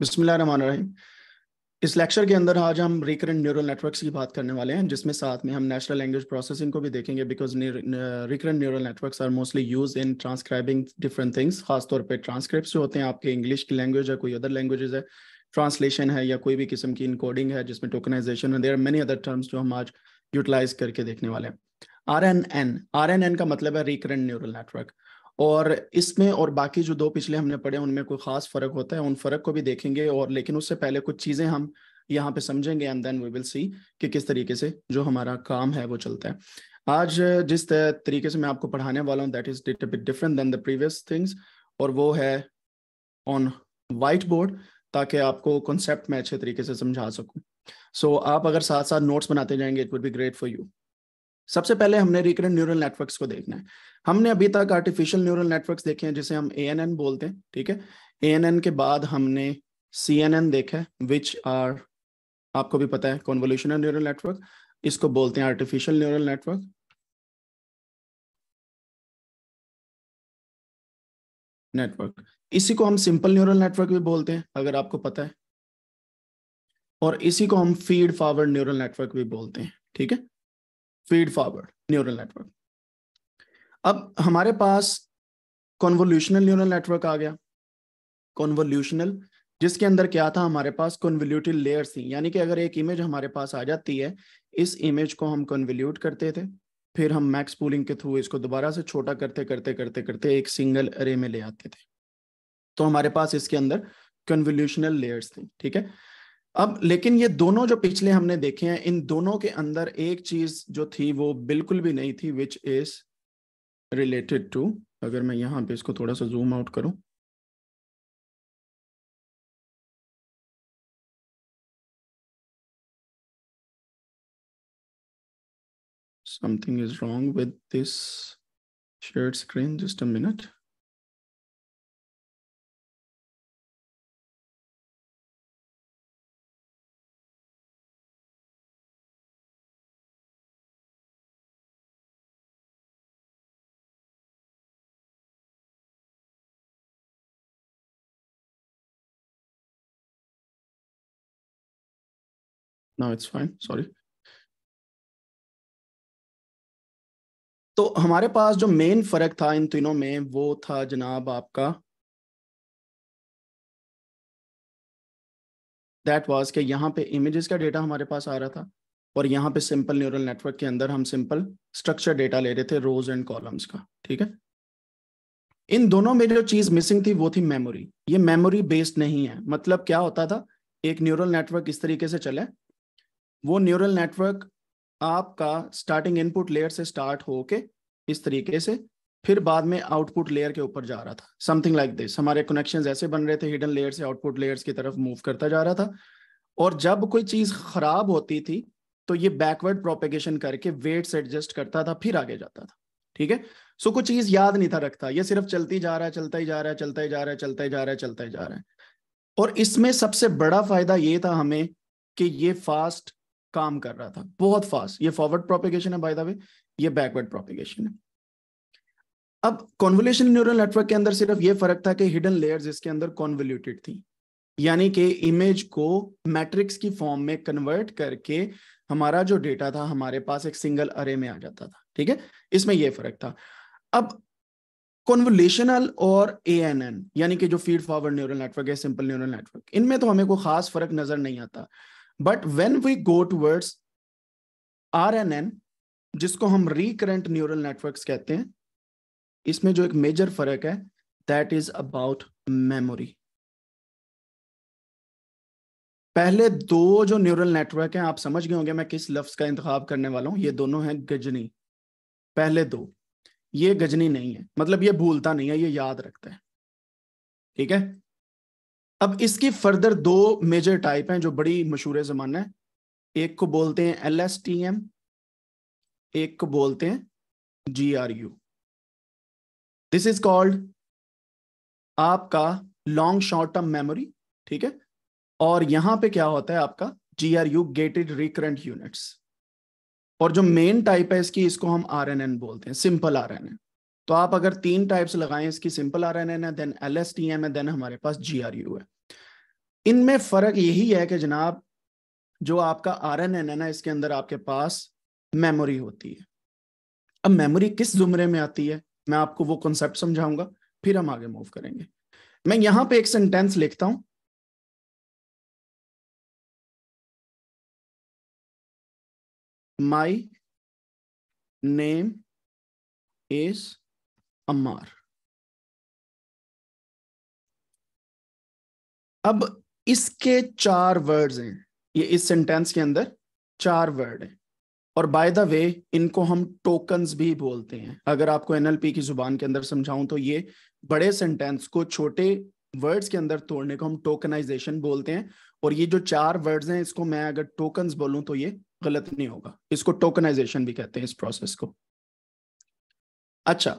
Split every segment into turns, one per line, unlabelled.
बिस्मिल्लाहिर्रहमानिर्रहीम इस लेक्चर के अंदर आज हम रिकरेंट न्यूरल नेटवर्क्स की बात करने वाले हैं जिसमें साथ में हम नेचुरल लैंग्वेज प्रोसेसिंग को भी देखेंगे because recurrent neural networks are mostly use in transcribing different things खासतौर पर ट्रांसक्रिप्ट जो होते हैं आपके इंग्लिश की लैंग्वेज है कोई अदर लैंग्वेज है ट्रांसलेशन है या कोई भी किस्म की इनकोडिंग है जिसमें टोकनाइजेशन है there are many other terms जो हम आज यूटिलाइज करके देखने वाले हैं R N N R N N का मतलब है रिकरेंट न्यूरल नेटवर्क और इसमें और बाकी जो दो पिछले हमने पढ़े उनमें कोई खास फर्क होता है उन फर्क को भी देखेंगे और लेकिन उससे पहले कुछ चीजें हम यहाँ पे समझेंगे and then we will see कि किस तरीके से जो हमारा काम है वो चलता है आज जिस तरीके से मैं आपको पढ़ाने वाला हूँ that is did bit different than the previous things और वो है ऑन वाइट बोर्ड ताकि आपको कॉन्सेप्ट में अच्छे तरीके से समझा सकूँ सो so, आप अगर साथ साथ नोट्स बनाते जाएंगे it would be great for you सबसे पहले हमने रिकरेंट न्यूरल नेटवर्क्स को देखना है हमने अभी तक आर्टिफिशियल न्यूरल नेटवर्क्स देखे हैं जिसे हम ए बोलते हैं ठीक है ए के बाद हमने सी देखा है विच आर आपको भी पता है कॉन्वोल्यूशनल न्यूरल
नेटवर्क इसको बोलते हैं आर्टिफिशियल न्यूरल नेटवर्क नेटवर्क इसी को हम सिंपल न्यूरल नेटवर्क भी
बोलते हैं अगर आपको पता है और इसी को हम फीड फॉरवर्ड न्यूरल नेटवर्क भी बोलते हैं ठीक है फीड फॉरवर्ड न्यूरल नेटवर्क अब हमारे पास कॉन्वोल्यूशनल न्यूरल नेटवर्क आ गया कॉन्वोल्यूशनल जिसके अंदर क्या था हमारे पास कॉन्वल्यूटेड लेयर्स थी यानी कि अगर एक इमेज हमारे पास आ जाती है इस इमेज को हम कन्वल्यूट करते थे फिर हम मैक्स पूलिंग के थ्रू इसको दोबारा से छोटा करते करते करते करते एक सिंगल अरे में ले आते थे तो हमारे पास इसके अंदर कन्वोल्यूशनल लेयर्स थी ठीक है अब लेकिन ये दोनों जो पिछले हमने देखे हैं इन दोनों के अंदर एक चीज जो थी वो बिल्कुल भी नहीं थी विच इज
रिलेटेड टू अगर मैं यहाँ पे इसको थोड़ा सा जूम आउट करूं something is wrong with this share screen just a minute ना इट्स फाइन सॉरी तो हमारे पास जो मेन फर्क था इन तीनों में वो था जनाब आपका
दैट वाज के यहाँ पे इमेजेस का डेटा हमारे पास आ रहा था और यहाँ पे सिंपल न्यूरल नेटवर्क के अंदर हम सिंपल स्ट्रक्चर डेटा ले रहे थे रोज एंड कॉलम्स का ठीक है इन दोनों में जो चीज मिसिंग थी वो थी मेमोरी ये मेमोरी बेस्ड नहीं है मतलब क्या होता था एक न्यूरल नेटवर्क इस तरीके से चले वो न्यूरल नेटवर्क आपका स्टार्टिंग इनपुट लेयर से स्टार्ट होके इस तरीके से फिर बाद में आउटपुट लेयर के ऊपर जा रहा था समथिंग लाइक दिस हमारे कनेक्शंस ऐसे बन रहे थे हिडन लेयर से आउटपुट लेयर्स की तरफ मूव करता जा रहा था और जब कोई चीज खराब होती थी तो ये बैकवर्ड प्रोपेगेशन करके वेट्स एडजस्ट करता था फिर आगे जाता था ठीक है सो कुछ चीज याद नहीं था रखता ये सिर्फ चलती जा रहा है चलता ही जा रहा है चलता ही जा रहा है चलता ही जा रहा है चलता ही जा रहा है और इसमें सबसे बड़ा फायदा ये था हमें कि ये फास्ट काम कर रहा था बहुत फास्ट ये फॉरवर्ड प्रोपिगेशन है बाय द वे ये बैकवर्ड प्रोपिगेशन है अब कॉन्वोल्यूशन न्यूरल नेटवर्क के अंदर सिर्फ ये फर्क था कि हिडन लेयर्स इसके अंदर कॉन्वोल्यूटेड थी यानी कि इमेज को मैट्रिक्स की फॉर्म में कन्वर्ट करके हमारा जो डेटा था हमारे पास एक सिंगल अरे में आ जाता था ठीक है इसमें यह फर्क था अब कॉन्वोलेशनल और ए एन एन यानी कि जो फीड फॉरवर्ड न्यूरल नेटवर्क है सिंपल न्यूरल नेटवर्क इनमें तो हमें कोई खास फर्क नजर नहीं आता but when we go towards R N N जिसको हम रिकरेंट न्यूरल नेटवर्क्स कहते हैं इसमें जो एक मेजर फर्क है दैट इज अबाउट मेमोरी पहले दो जो न्यूरल नेटवर्क हैं आप समझ गए होंगे मैं किस लफ्ज का इंतखा करने वाला हूं ये दोनों हैं गजनी पहले दो ये गजनी नहीं है मतलब ये भूलता नहीं है ये याद रखता है ठीक है अब इसकी फर्दर दो मेजर टाइप हैं जो बड़ी मशहूर जमाना है एक को बोलते हैं एल एस टी एम एक को बोलते हैं G R U this is called आपका लॉन्ग शॉर्ट टर्म मेमोरी ठीक है और यहां पे क्या होता है आपका G R U gated recurrent units और जो मेन टाइप है इसकी इसको हम आर एन एन बोलते हैं सिंपल आर एन एन तो आप अगर तीन टाइप्स लगाएं इसकी सिंपल आर एन एन है then L S T M है देन हमारे पास जी आर यू है इनमें फर्क यही है कि जनाब जो आपका आर एन एन एन ना इसके अंदर आपके पास मेमोरी होती है अब मेमोरी किस जुमरे में आती है
मैं आपको वो कॉन्सेप्ट समझाऊंगा फिर हम आगे मूव करेंगे मैं यहां पे एक सेंटेंस लिखता हूं माई नेम इज अम्मार अब इसके चार वर्ड्स हैं ये इस सेंटेंस के अंदर चार
वर्ड हैं और बाय द वे इनको हम टोकन्स भी बोलते हैं अगर आपको एनएलपी की जुबान के अंदर समझाऊं तो ये बड़े सेंटेंस को छोटे वर्ड्स के अंदर तोड़ने को हम टोकनाइजेशन बोलते हैं और ये जो चार वर्ड्स हैं इसको मैं अगर टोकन्स बोलूं तो ये गलत नहीं होगा इसको टोकनाइजेशन भी कहते हैं इस प्रोसेस को अच्छा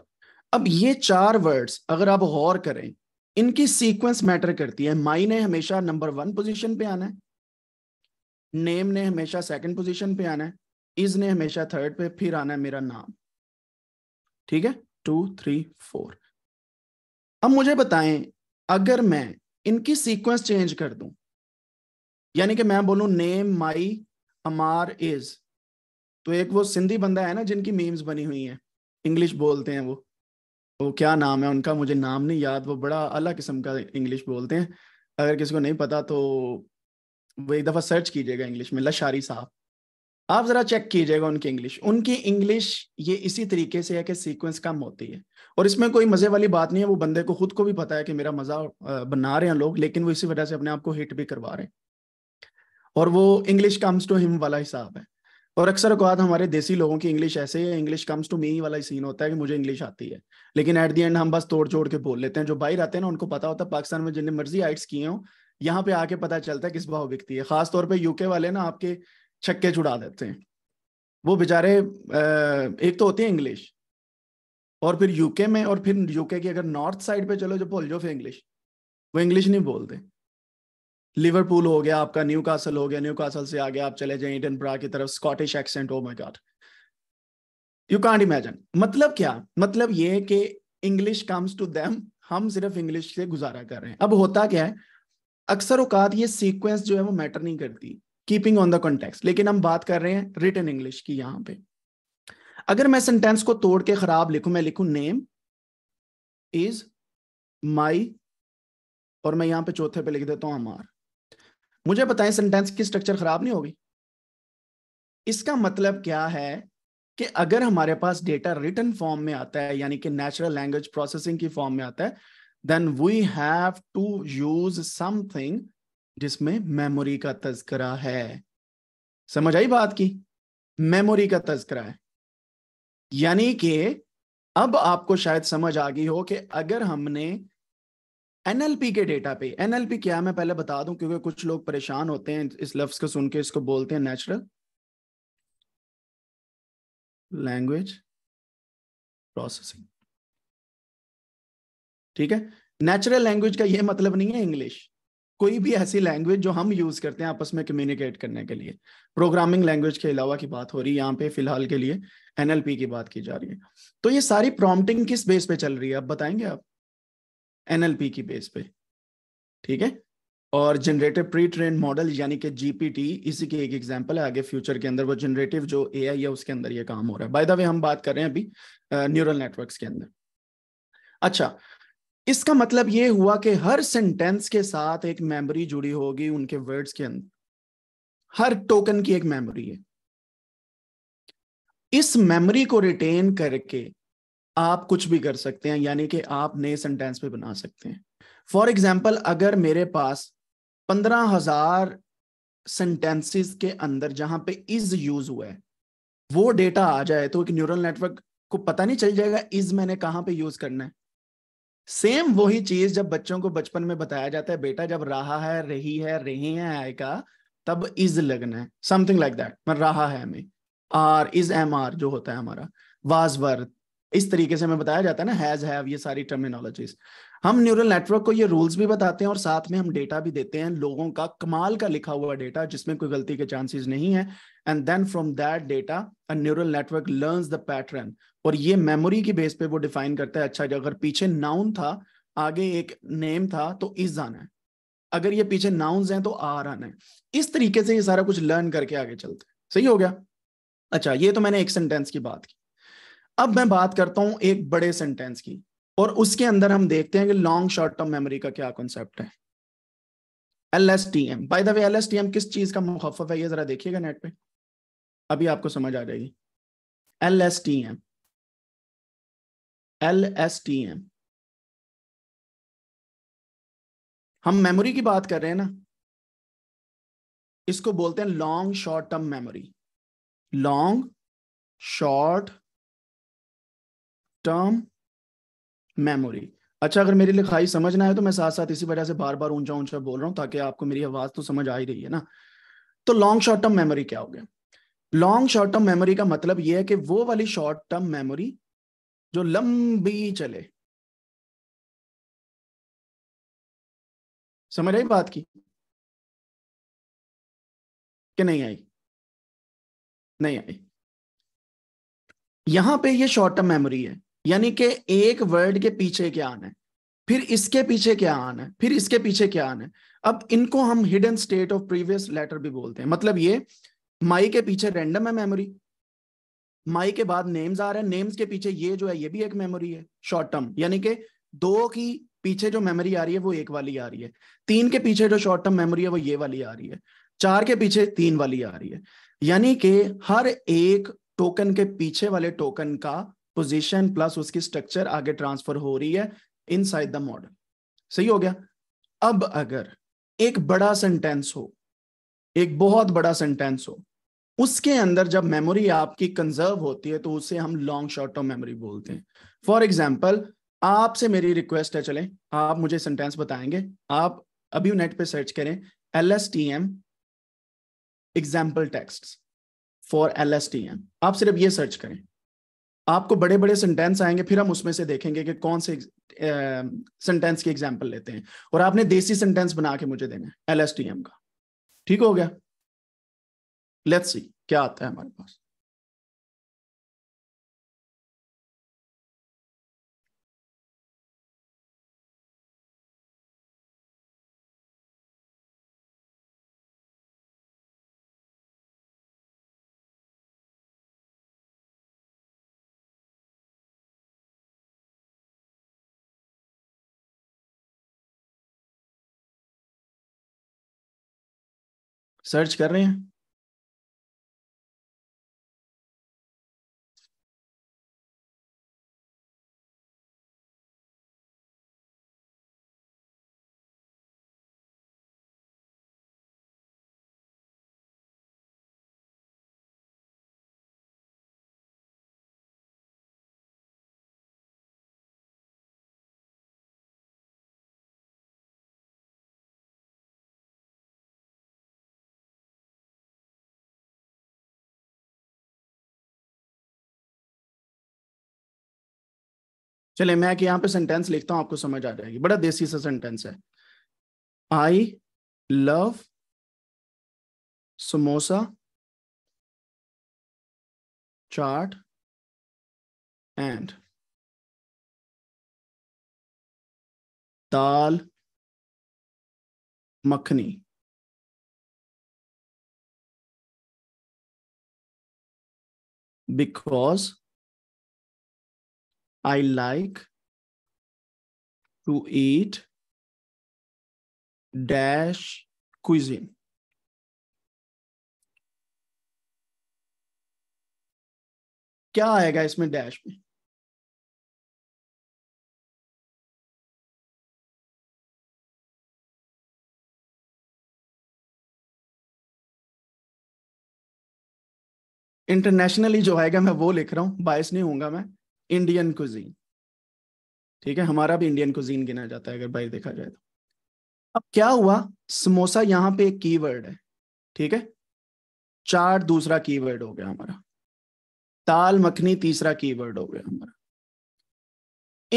अब ये चार वर्ड्स अगर आप गौर करें इनकी सीक्वेंस मैटर करती है माई ने हमेशा नंबर वन पोजीशन पे आना है नेम ने हमेशा सेकंड पोजीशन पे आना है इज ने हमेशा थर्ड पे फिर आना है मेरा नाम ठीक है टू थ्री फोर अब मुझे बताएं अगर मैं इनकी सीक्वेंस चेंज कर दूं यानी कि मैं बोलूं नेम माई अमार इज तो एक वो सिंधी बंदा है ना जिनकी मीम्स बनी हुई है इंग्लिश बोलते हैं वो वो क्या नाम है उनका मुझे नाम नहीं याद वो बड़ा अलग किस्म का इंग्लिश बोलते हैं अगर किसी को नहीं पता तो वो एक दफ़ा सर्च कीजिएगा इंग्लिश में लशारी साहब आप ज़रा चेक कीजिएगा उनकी इंग्लिश उनकी इंग्लिश ये इसी तरीके से है कि सीक्वेंस कम होती है और इसमें कोई मज़े वाली बात नहीं है वो बंदे को खुद को भी पता है कि मेरा मज़ा बना रहे हैं लोग लेकिन वो इसी वजह से अपने आप को हिट भी करवा रहे हैं और वो इंग्लिश कम्स टू हिम वाला हिसाब है और अक्सर अकवाद हमारे देसी लोगों की इंग्लिश ऐसे ही इंग्लिश कम्स टू मी वाला सीन होता है कि मुझे इंग्लिश आती है लेकिन एट दी एंड हम बस तोड़ छोड़ के बोल लेते हैं जो बाहर आते हैं ना उनको पता होता है पाकिस्तान में जितने मर्जी आइट्स किए हो यहाँ पे आके पता चलता है किस भाव बिकती है खासतौर पर यूके वाले ना आपके छक्के छुड़ा देते हैं वो बेचारे एक तो होती है इंग्लिश और फिर यूके में और फिर यूके की अगर नॉर्थ साइड पे चलो जो बोल जो फिर इंग्लिश वो इंग्लिश नहीं बोलते लिवरपूल हो गया आपका न्यू कासल हो गया न्यू कासल से आगे आप चले जाए ईडन ब्रा की तरफ Scottish accent oh my God you can't imagine मतलब क्या मतलब ये कि इंग्लिश कम्स टू देम हम सिर्फ इंग्लिश से गुजारा कर रहे हैं अब होता क्या है अक्सर औकात ये सीक्वेंस जो है वो मैटर नहीं करती कीपिंग ऑन द कॉन्टेक्स्ट लेकिन हम बात कर रहे हैं रिटर्न इंग्लिश की यहाँ पे अगर मैं सेंटेंस को तोड़ के खराब लिखू मैं लिखू नेम
इज माई और मैं यहाँ पे चौथे पे लिख देता हूं हमार मुझे बताएं सेंटेंस की स्ट्रक्चर खराब नहीं होगी
इसका मतलब क्या है कि अगर हमारे पास डेटा रिटर्न फॉर्म में आता है यानी कि नेचुरल लैंग्वेज प्रोसेसिंग की फॉर्म में आता है then we have to use something जिसमें मेमोरी का तस्करा है समझ आई बात की मेमोरी का तस्करा है यानी कि अब आपको शायद समझ आ गई हो कि अगर हमने एनएलपी के डेटा पे एनएलपी क्या है मैं पहले बता दूं क्योंकि कुछ लोग परेशान होते हैं इस लफ्ज को सुन के इसको बोलते हैं नेचुरल
लैंग्वेज प्रोसेसिंग ठीक है नेचुरल लैंग्वेज का ये मतलब नहीं है इंग्लिश
कोई भी ऐसी लैंग्वेज जो हम यूज करते हैं आपस में कम्युनिकेट करने के लिए प्रोग्रामिंग लैंग्वेज के अलावा की बात हो रही है यहाँ पे फिलहाल के लिए एनएलपी की बात की जा रही है तो ये सारी प्रॉम्प्टिंग किस बेस पे चल रही है आप बताएंगे आप एनएलपी की बेस पे ठीक है और जनरेटिव प्री ट्रेन मॉडल यानी कि जीपीटी इसी की एक एग्जांपल है आगे फ्यूचर के अंदर वो जनरेटिव जो एआई है उसके अंदर ये काम हो रहा है बाय द वे हम बात कर रहे हैं अभी न्यूरल uh, नेटवर्क्स के अंदर अच्छा इसका मतलब ये हुआ कि हर सेंटेंस के साथ एक मेमोरी जुड़ी होगी उनके वर्ड्स के अंदर हर टोकन की एक मेमोरी है इस मेमोरी को रिटेन करके आप कुछ भी कर सकते हैं यानी कि आप नए सेंटेंस पे बना सकते हैं फॉर एग्जाम्पल अगर मेरे पास पंद्रह हजार सेंटेंसेस के अंदर जहां पे इज यूज हुआ है वो डेटा आ जाए तो एक न्यूरल नेटवर्क को पता नहीं चल जाएगा इज मैंने कहाँ पे यूज करना है सेम वही चीज जब बच्चों को बचपन में बताया जाता है बेटा जब रहा है रही है रहे हैं आएगा तब इज लगना है समथिंग लाइक दैट मैं रहा है हमें आर इज एम आर जो होता है हमारा वाजवर्थ इस तरीके से हमें बताया जाता है ना हैज हैव ये सारी टर्मिनोलॉजीज हम न्यूरल नेटवर्क को ये रूल्स भी बताते हैं और साथ में हम डेटा भी देते हैं लोगों का कमाल का लिखा हुआ डेटा जिसमें कोई गलती के चांसेस नहीं है and then from that data a neural network learns the pattern और ये मेमोरी की बेस पे वो डिफाइन करता है अच्छा अगर पीछे नाउन था आगे एक नेम था तो इज आना है अगर ये पीछे नाउन्स हैं तो आर आना है इस तरीके से ये सारा कुछ लर्न करके आगे चलते सही हो गया अच्छा ये तो मैंने एक सेंटेंस की बात की अब मैं बात करता हूं एक बड़े सेंटेंस की और उसके अंदर हम देखते हैं कि लॉन्ग शॉर्ट टर्म मेमोरी का क्या कॉन्सेप्ट है
L S T M
by the way L S T M किस चीज का मुखफ है ये जरा देखिएगा नेट पे
अभी आपको समझ आ जाएगी L S T M L S T M हम मेमोरी की बात कर रहे हैं ना इसको बोलते हैं long short term memory long short term
memory अच्छा अगर मेरी लिखाई समझना है तो मैं साथ साथ इसी वजह से बार बार ऊंचा ऊंचा बोल रहा हूं ताकि आपको मेरी आवाज तो समझ आ ही रही है ना तो लॉन्ग शॉर्ट टर्म मेमोरी क्या हो गया
लॉन्ग शॉर्ट टर्म मेमोरी का मतलब यह है कि वो वाली शॉर्ट टर्म मेमोरी जो लंबी चले समझ आई बात की कि नहीं आई नहीं आई यहां पे ये शॉर्ट टर्म मेमोरी है यानी कि
एक वर्ड के पीछे क्या आना है फिर इसके पीछे क्या आना है फिर इसके पीछे क्या आना है अब इनको हम hidden state of previous letter भी बोलते हैं मतलब ये माई के पीछे रैंडम है मेमोरी माई के बाद नेम्स आ रहे हैं नेम्स के पीछे ये जो है ये भी एक मेमोरी है शॉर्ट टर्म यानी कि दो की पीछे जो मेमोरी आ रही है वो एक वाली आ रही है तीन के पीछे जो शॉर्ट टर्म मेमोरी है वो ये वाली आ रही है चार के पीछे तीन वाली आ रही है यानी कि हर एक टोकन के पीछे वाले टोकन का पोजिशन प्लस उसकी स्ट्रक्चर आगे ट्रांसफर हो रही है इन साइड द मॉडल सही हो गया अब अगर एक बड़ा सेंटेंस हो एक बहुत बड़ा सेंटेंस हो उसके अंदर जब मेमोरी आपकी कंजर्व होती है तो उसे हम लॉन्ग शॉर्ट टर्म मेमोरी बोलते हैं फॉर एग्जाम्पल आपसे मेरी रिक्वेस्ट है चले आप मुझे सेंटेंस बताएंगे आप अभी नेट पे सर्च करें L S T M example text for L S T M आप सिर्फ ये सर्च करें आपको बड़े बड़े सेंटेंस आएंगे फिर हम उसमें से देखेंगे कि कौन से सेंटेंस की एग्जाम्पल लेते हैं और आपने देसी सेंटेंस बना के मुझे
देना है एल का ठीक हो गया लेट्स सी क्या आता है हमारे पास सर्च कर रहे हैं चले मैं कि यहां पे सेंटेंस लिखता हूं आपको समझ आ जाएगी बड़ा देसी सा सेंटेंस है I love samosa chaat and dal makhani because I like to eat dash cuisine. क्या आएगा इसमें डैश में इंटरनेशनली जो आएगा मैं वो लिख रहा हूं बायस नहीं होऊंगा मैं इंडियन कुजीन
ठीक है हमारा भी इंडियन कुजीन गिना जाता है अगर बाहर देखा जाए तो अब क्या हुआ समोसा यहां पे एक कीवर्ड है ठीक है चार दूसरा कीवर्ड हो गया हमारा दाल मखनी तीसरा कीवर्ड हो गया हमारा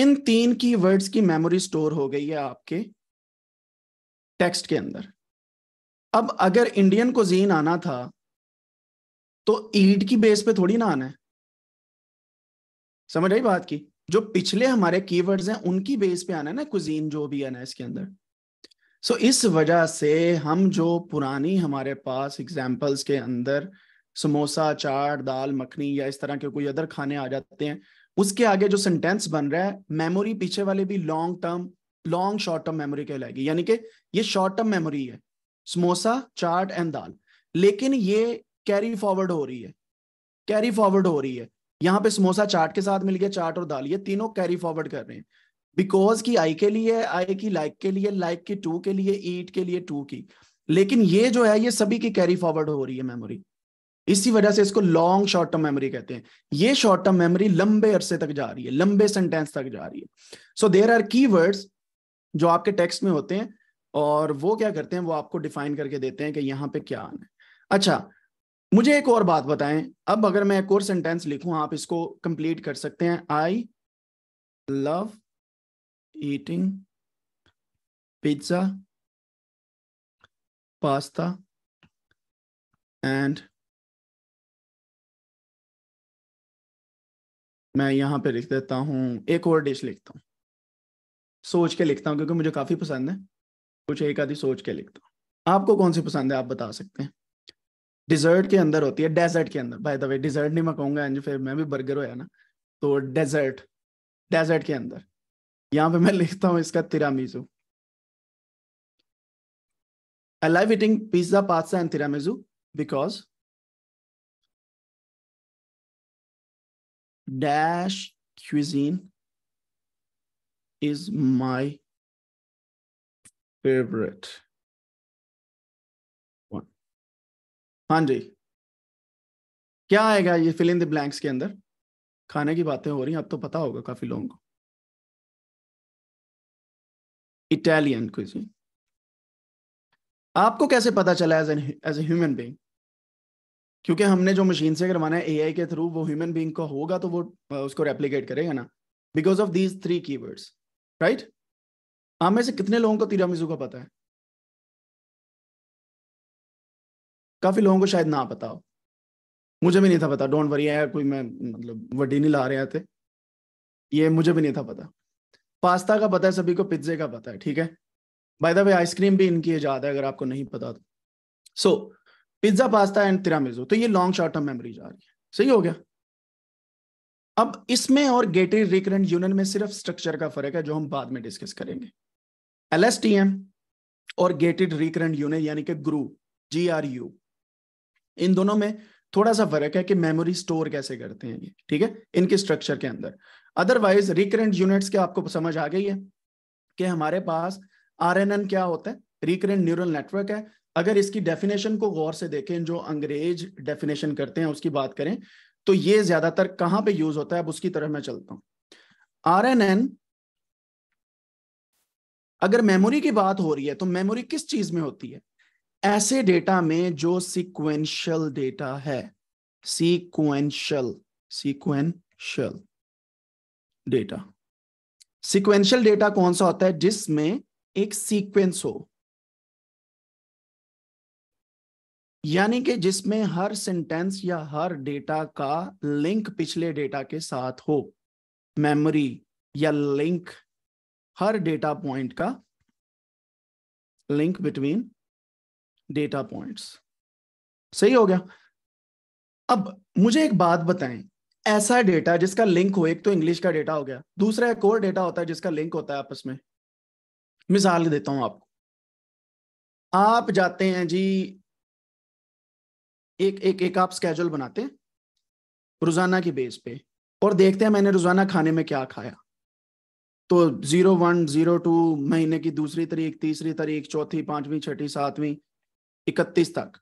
इन तीन कीवर्ड्स की मेमोरी स्टोर हो गई है आपके टेक्स्ट के अंदर अब अगर इंडियन कुजीन आना था तो ईट की बेस पे थोड़ी ना आना है समझ आई बात की जो पिछले हमारे कीवर्ड्स हैं उनकी बेस पे आना है ना कुजीन जो भी आना है इसके अंदर सो so, इस वजह से हम जो पुरानी हमारे पास एग्जाम्पल्स के अंदर समोसा चाट दाल मखनी या इस तरह के कोई अदर खाने आ जाते हैं उसके आगे जो सेंटेंस बन रहा है मेमोरी पीछे वाले भी long term long short term memory कहलाएगी यानी कि ये शॉर्ट टर्म मेमोरी है समोसा चाट एंड दाल लेकिन ये कैरी फॉरवर्ड हो रही है कैरी फॉरवर्ड हो रही है यहाँ पे समोसा चाट के साथ मिल गया चाट और दाल ये तीनों कैरी फॉरवर्ड कर रहे हैं बिकॉज की आई के लिए आई की लाइक के लिए लाइक की टू के लिए ईट के लिए टू की लेकिन ये जो है ये सभी की कैरी फॉरवर्ड हो रही है मेमोरी इसी वजह से इसको लॉन्ग शॉर्ट टर्म मेमोरी कहते हैं ये शॉर्ट टर्म मेमोरी लंबे अरसे तक जा रही है लंबे सेंटेंस तक जा रही है सो देर आर की जो आपके टेक्स्ट में होते हैं और वो क्या करते हैं वो आपको डिफाइन करके देते हैं कि यहाँ पे क्या आना है अच्छा मुझे एक और बात बताएं अब अगर मैं एक और सेंटेंस लिखूं आप इसको कंप्लीट कर सकते हैं I love
eating pizza pasta and मैं यहाँ पे लिख देता हूँ एक और डिश लिखता हूँ सोच के लिखता हूँ क्योंकि मुझे काफ़ी पसंद है कुछ एक आधी सोच के लिखता
हूँ आपको कौन सी पसंद है आप बता सकते हैं डिजर्ट के अंदर होती है डेजर्ट के अंदर बाय द वे डिजर्ट नहीं मैं कहूंगा एंज फिर मैं भी बर्गर होया ना तो डेजर्ट डेजर्ट के अंदर
यहाँ पे मैं लिखता हूँ इसका तिरामिजू I love eating pizza, pasta, and tiramisu because dash cuisine is my favorite. हाँ जी क्या आएगा ये फिल इन द ब्लैंक्स के अंदर खाने की बातें हो रही हैं अब तो पता होगा काफी लोगों को इटालियन क्विजीन आपको कैसे पता चला as as a human being क्योंकि हमने जो मशीन से
करवाना है एआई के थ्रू वो ह्यूमन बींग का होगा तो वो उसको रेप्लीकेट करेगा ना because of these three
keywords right आप में से कितने लोगों को तिरामिजू का पता है काफी लोगों को शायद ना पता हो मुझे भी
नहीं था पता डोंट वरी है कोई मैं मतलब नहीं ला रहे थे ये मुझे भी नहीं था पता पास्ता का पता है सभी को पिज्जे का पता है ठीक है बाय द वे आइसक्रीम भी इनकी ईजाद है अगर आपको नहीं पता तो so pizza pasta and tiramisu तो ये लॉन्ग शॉर्ट टर्म मेमोरी जा रही है सही हो गया अब इसमें और गेटरी रिकरेंट यूनियन में सिर्फ स्ट्रक्चर का फर्क है जो हम बाद में डिस्कस करेंगे एल और गेटेड रिकरेंट यूनियन यानी कि ग्रू जी आर यू इन दोनों में थोड़ा सा फर्क है कि मेमोरी स्टोर कैसे करते हैं ये ठीक है इनके स्ट्रक्चर के अंदर अदरवाइज रिकरेंट यूनिट्स के आपको समझ आ गई है कि हमारे पास आर क्या होता है रिकरेंट न्यूरल नेटवर्क है अगर इसकी डेफिनेशन को गौर से देखें जो अंग्रेज डेफिनेशन करते हैं उसकी बात करें तो ये ज्यादातर कहां पे यूज होता है अब उसकी तरफ मैं चलता हूं आर अगर मेमोरी की बात हो रही है तो मेमोरी किस चीज में होती है ऐसे डेटा में जो सीक्वेंशियल डेटा है sequential sequential data sequential data कौन सा होता है जिसमें एक सीक्वेंस हो यानी कि जिसमें हर सेंटेंस या हर डेटा का लिंक पिछले डेटा के साथ हो मेमोरी या
लिंक हर डेटा पॉइंट का लिंक बिटवीन डेटा पॉइंट्स सही हो गया
अब मुझे एक बात बताएं ऐसा डेटा जिसका लिंक हो एक तो इंग्लिश का डेटा हो गया दूसरा एक और डेटा होता है जिसका लिंक होता है आपस में मिसाल देता हूं आपको आप जाते हैं जी एक एक एक आप स्केजुअल बनाते हैं रोजाना की बेस पे और देखते हैं मैंने रोजाना खाने में क्या खाया तो जीरो वन जीरो टू महीने की दूसरी तारीख तीसरी तारीख चौथी पांचवी छठी सातवीं इकतीस तक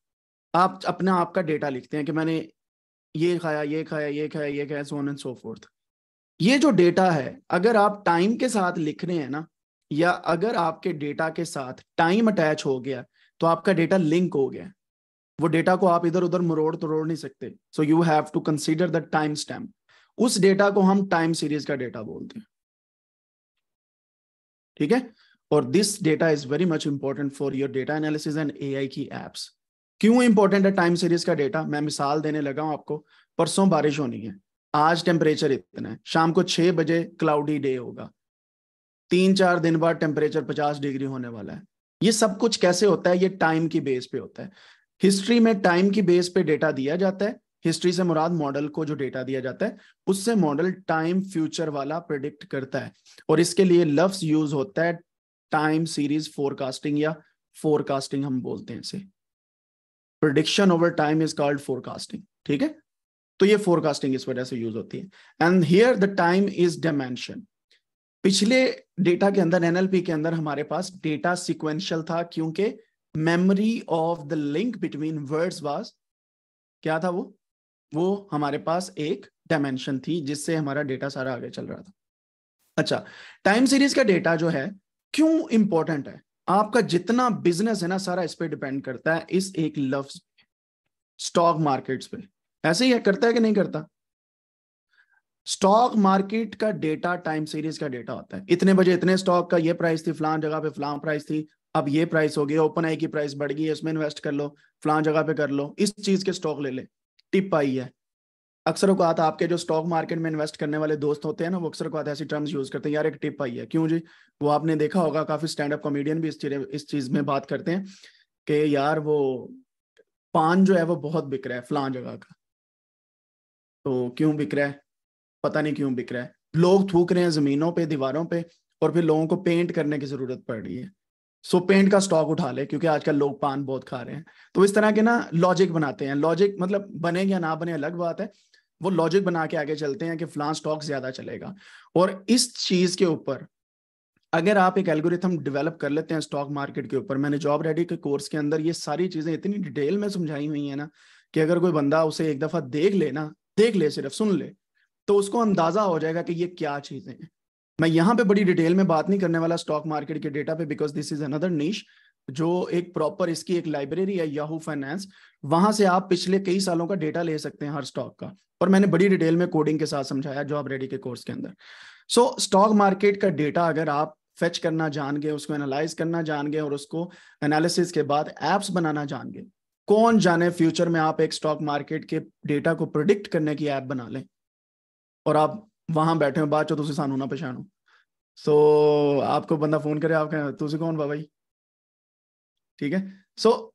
आप अपना आपका डेटा लिखते हैं कि मैंने ये खाया ये खाया ये खाया ये खाया सोन एंड सो फोर्थ ये जो डेटा है अगर आप टाइम के साथ लिख रहे हैं ना या अगर आपके डेटा के साथ टाइम अटैच हो गया तो आपका डेटा लिंक हो गया वो डेटा को आप इधर उधर मरोड़ तोड़ नहीं सकते so you have to consider the time stamp उस डेटा को हम टाइम सीरीज का डेटा बोलते हैं ठीक है और this data is very much important for your data analysis and a की एप्स क्यों इंपॉर्टेंट है टाइम सीरीज का डेटा मैं मिसाल देने लगा हूं आपको परसों बारिश होनी है आज टेम्परेचर इतना है शाम को छह बजे क्लाउडी डे होगा तीन चार दिन बाद टेम्परेचर पचास डिग्री होने वाला है ये सब कुछ कैसे होता है ये टाइम की बेस पे होता है हिस्ट्री में टाइम की बेस पे डेटा दिया जाता है हिस्ट्री से मुराद मॉडल को जो डेटा दिया जाता है उससे मॉडल टाइम फ्यूचर वाला प्रिडिक्ट करता है और इसके लिए लफ्स यूज होता है टाइम सीरीज फोरकास्टिंग या फोरकास्टिंग हम बोलते हैं इसे prediction over time is called forecasting ठीक है तो ये फोरकास्टिंग इस वजह से यूज होती है and here the time is dimension पिछले डेटा के अंदर एनएलपी के अंदर हमारे पास डेटा सिक्वेंशियल था क्योंकि memory of the link between words was क्या था वो वो हमारे पास एक डायमेंशन थी जिससे हमारा डेटा सारा आगे चल रहा था अच्छा टाइम सीरीज का डेटा जो है क्यों इंपॉर्टेंट है आपका जितना बिजनेस है ना सारा इस पर डिपेंड करता है इस एक लफ्ज स्टॉक मार्केट्स पे ऐसे ही है करता है कि नहीं करता स्टॉक मार्केट का डेटा टाइम सीरीज का डेटा होता है इतने बजे इतने स्टॉक का ये प्राइस थी फलां जगह पे फ्लान प्राइस थी अब ये प्राइस हो गई ओपन आई की प्राइस बढ़ गई इसमें इन्वेस्ट कर लो फलां जगह पे कर लो इस चीज के स्टॉक ले ले टिप आई है अक्सर अवकात आपके जो स्टॉक मार्केट में इन्वेस्ट करने वाले दोस्त होते हैं ना वो अक्सर अवकात ऐसी टर्म्स यूज करते हैं यार एक टिप आई है क्यों जी वो आपने देखा होगा काफी स्टैंड अप कॉमेडियन भी इस चीज में बात करते हैं कि यार वो पान जो है वो बहुत बिक रहा है फलां जगह का तो क्यों बिक रहा है पता नहीं क्यों बिक रहा है लोग थूक रहे हैं जमीनों पे दीवारों पे और फिर लोगों को पेंट करने की जरूरत पड़ रही है सो so, पेंट का स्टॉक उठा ले क्योंकि आजकल लोग पान बहुत खा रहे हैं तो इस तरह के ना लॉजिक बनाते हैं लॉजिक मतलब बने या ना बने अलग बात है वो लॉजिक बना के आगे चलते हैं कि फ्लान स्टॉक ज्यादा चलेगा और इस चीज के ऊपर अगर आप एक एल्गोरिथम डेवलप कर लेते हैं स्टॉक मार्केट के ऊपर मैंने जॉब रेडी के कोर्स के अंदर ये सारी चीजें इतनी डिटेल में समझाई हुई है ना कि अगर कोई बंदा उसे एक दफा देख ले ना देख ले सिर्फ सुन ले तो उसको अंदाजा हो जाएगा कि ये क्या चीजें हैं मैं यहाँ पे बड़ी डिटेल में बात नहीं करने वाला स्टॉक मार्केट के डेटा पे because this is another niche जो एक प्रॉपर इसकी एक लाइब्रेरी है याहू फाइनेंस वहां से आप पिछले कई सालों का डेटा ले सकते हैं हर स्टॉक का और मैंने बड़ी डिटेल में कोडिंग के साथ समझाया जॉब रेडी के कोर्स के अंदर सो स्टॉक मार्केट का डेटा अगर आप फेच करना जान गए उसको एनालाइज करना जान गए और उसको एनालिसिस के बाद एप्स बनाना जान गए कौन जाने फ्यूचर में आप एक स्टॉक मार्केट के डेटा को प्रोडिक्ट करने की ऐप बना लें और आप वहां बैठे हो बात चो तुम सानू ना पहचानो सो so, आपको बंदा फोन करे आप तुझे कौन बाबाई ठीक है so so,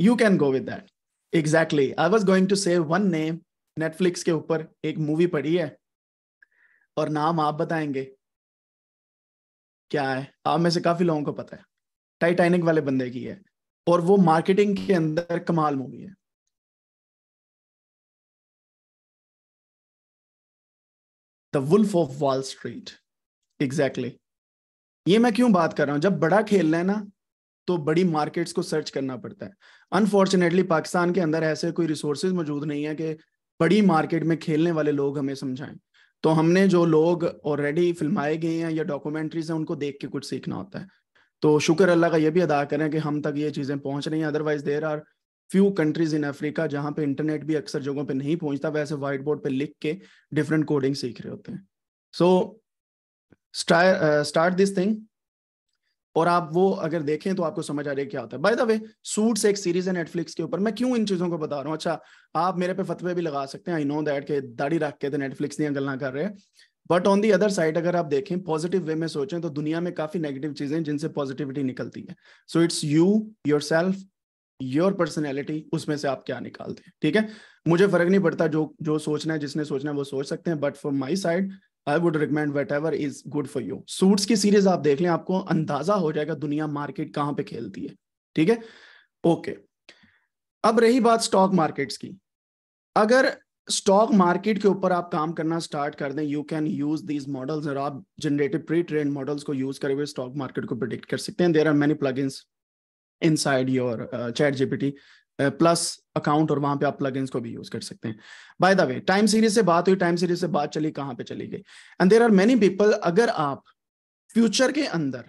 you can go with that exactly I was going to say one name Netflix के ऊपर एक मूवी पड़ी है और नाम आप बताएंगे क्या है आप में से काफी लोगों को पता है टाइटैनिक वाले बंदे की है
और वो मार्केटिंग के अंदर कमाल मूवी है the Wolf of Wall Street
exactly ये मैं क्यों बात कर रहा हूं जब बड़ा खेलना है ना तो बड़ी मार्केट्स को सर्च करना पड़ता है अनफॉर्चुनेटली पाकिस्तान के अंदर ऐसे कोई रिसोर्सेज मौजूद नहीं है कि बड़ी मार्केट में खेलने वाले लोग हमें समझाएं तो हमने जो लोग ऑलरेडी फिल्माए गए हैं या डॉक्यूमेंट्रीज हैं उनको देख के कुछ सीखना होता है तो शुक्र अल्लाह का ये भी अदा करें कि हम तक ये चीज़ें पहुंच रही हैं otherwise there are few countries in Africa जहाँ पे इंटरनेट भी अक्सर जगहों पे नहीं पहुंचता वैसे व्हाइट बोर्ड पे लिख के डिफरेंट कोडिंग सीख रहे होते हैं सो स्टार्ट दिस थिंग और आप वो अगर देखें तो आपको समझ आ जाएगा क्या होता है बाय द वे सूट्स एक सीरीज है नेटफ्लिक्स के ऊपर मैं क्यों इन चीजों को बता रहा हूँ अच्छा आप मेरे पे फतवे भी लगा सकते हैं आई नो दैट के दाढ़ी रख के थे तो नेटफ्लिक्स नहीं गलना कर रहे हैं but on the other side अगर आप देखें पॉजिटिव वे में सोचें तो दुनिया में काफी नेगेटिव चीजें जिनसे पॉजिटिविटी निकलती है so it's you yourself your personality उसमें से आप क्या निकालते हैं ठीक है मुझे फर्क नहीं पड़ता जो जो सोचना है जिसने सोचना है वो सोच सकते हैं but for my side I would recommend whatever is good for you Suits की सीरीज आप देख लें आपको अंदाजा हो जाएगा दुनिया मार्केट कहां पे खेलती है ठीक है ओके अब रही बात स्टॉक मार्केट्स की अगर स्टॉक मार्केट के ऊपर आप काम करना स्टार्ट कर दें you can use these models और आप जनरेटेड प्री ट्रेन मॉडल्स को यूज करे हुए स्टॉक मार्केट को प्रिडिक्ट कर सकते हैं there are many plug in side your chat GPT plus uh, account और वहां पे आप प्लगइन्स को भी यूज कर सकते हैं by the way time series से बात हुई टाइम सीरीज से बात चली कहाँ पे चली गई and there are many people अगर आप फ्यूचर के अंदर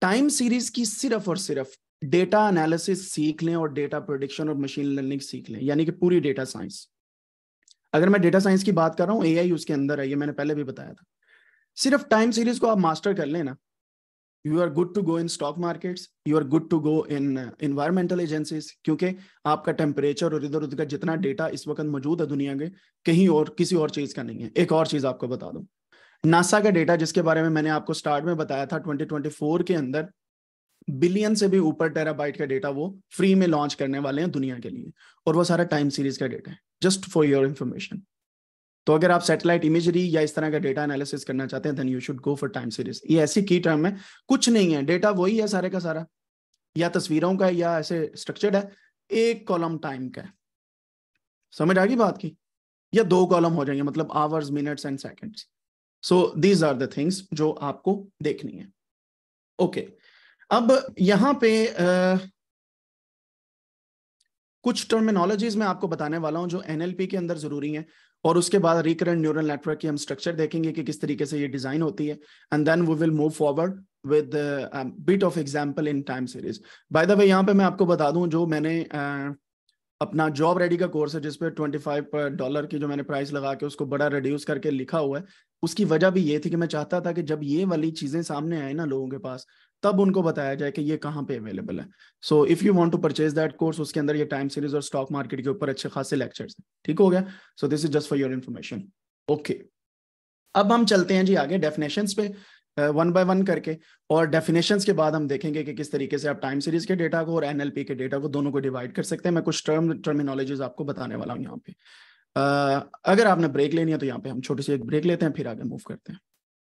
टाइम सीरीज की सिर्फ और सिर्फ डेटा एनालिसिस सीख लें और डेटा प्रोडिक्शन और मशीन लर्निंग सीख लें यानी कि पूरी डेटा साइंस अगर मैं डेटा साइंस की बात कर रहा हूँ ए उसके अंदर है ये मैंने पहले भी बताया था सिर्फ टाइम सीरीज को आप मास्टर कर लेना you are good to go in stock markets you are good to go in environmental agencies क्योंकि आपका टेम्परेचर और इधर उधर का जितना डेटा इस वक्त मौजूद है दुनिया के कहीं और किसी और चीज का नहीं है एक और चीज आपको बता दू नासा का डेटा जिसके बारे में मैंने आपको स्टार्ट में बताया था 2024 के अंदर बिलियन से भी ऊपर टेराबाइट का डेटा वो फ्री में लॉन्च करने वाले हैं दुनिया के लिए और वो सारा टाइम सीरीज का डेटा है जस्ट फॉर योर इन्फॉर्मेशन तो अगर आप सैटेलाइट इमेजरी या इस तरह का डेटा एनालिसिस करना चाहते हैं then you should go for time series ये ऐसी की टर्म है कुछ नहीं है डेटा वही है सारे का सारा या तस्वीरों का या ऐसे स्ट्रक्चर्ड है एक कॉलम टाइम का है समझ आ गई बात की या दो कॉलम हो जाएंगे मतलब hours minutes and seconds so these are the things जो आपको देखनी है ओके okay. अब यहाँ पे आ, कुछ टर्मिनोलॉजीज मैं आपको बताने वाला हूँ जो एनएलपी के अंदर जरूरी है और उसके बाद रिकरेंट न्यूरल नेटवर्क की हम स्ट्रक्चर देखेंगे कि किस तरीके से ये डिजाइन होती है and then we will move forward with bit of example in time series by the way यहाँ पे मैं आपको बता दूं जो मैंने uh, अपना जॉब रेडी का कोर्स है जिसपे ट्वेंटी फाइव डॉलर की जो मैंने प्राइस लगा के उसको बड़ा रिड्यूस करके लिखा हुआ है उसकी वजह भी ये थी कि मैं चाहता था कि जब ये वाली चीजें सामने आए ना लोगों के पास तब उनको बताया जाए कि ये कहाँ पे अवेलेबल है so if you want to purchase that course उसके अंदर ये टाइम सीरीज और स्टॉक मार्केट के ऊपर अच्छे खासे लेक्चर्स हैं ठीक हो गया so this is just for your information okay अब हम चलते हैं जी आगे डेफिनेशन पे वन बाय वन करके और डेफिनेशन के बाद हम देखेंगे कि किस तरीके से आप टाइम सीरीज के डेटा को और एन के डेटा को दोनों को डिवाइड कर सकते हैं मैं कुछ टर्म टर्मिनोलॉजीज आपको बताने वाला हूँ यहाँ पे uh, अगर आपने ब्रेक लेनी है तो यहाँ पे हम छोटी सी एक ब्रेक लेते हैं फिर आगे मूव करते हैं